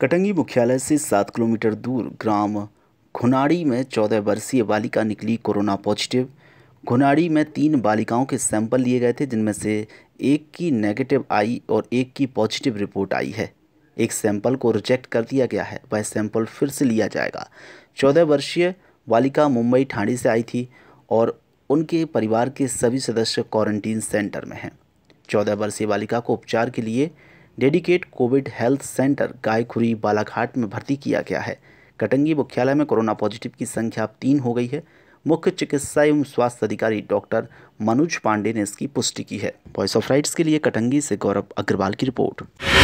कटंगी मुख्यालय से सात किलोमीटर दूर ग्राम घुनाड़ी में चौदह वर्षीय बालिका निकली कोरोना पॉजिटिव घुनाड़ी में तीन बालिकाओं के सैंपल लिए गए थे जिनमें से एक की नेगेटिव आई और एक की पॉजिटिव रिपोर्ट आई है एक सैंपल को रिजेक्ट कर दिया गया है वह सैंपल फिर से लिया जाएगा चौदह वर्षीय बालिका मुंबई ठाणे से आई थी और उनके परिवार के सभी सदस्य क्वारंटीन सेंटर में हैं चौदह वर्षीय बालिका को उपचार के लिए dedicate Covid health centre Gaikhuri Balaghat में भर्ती किया गया है कटंगी मुख्यालय में कोरोना पॉजिटिव की संख्या अब तीन हो गई है मुख्य चिकित्सा एवं स्वास्थ्य अधिकारी डॉक्टर मनोज पांडे ने इसकी पुष्टि की है वॉइस ऑफ राइट्स के लिए कटंगी से गौरव अग्रवाल की रिपोर्ट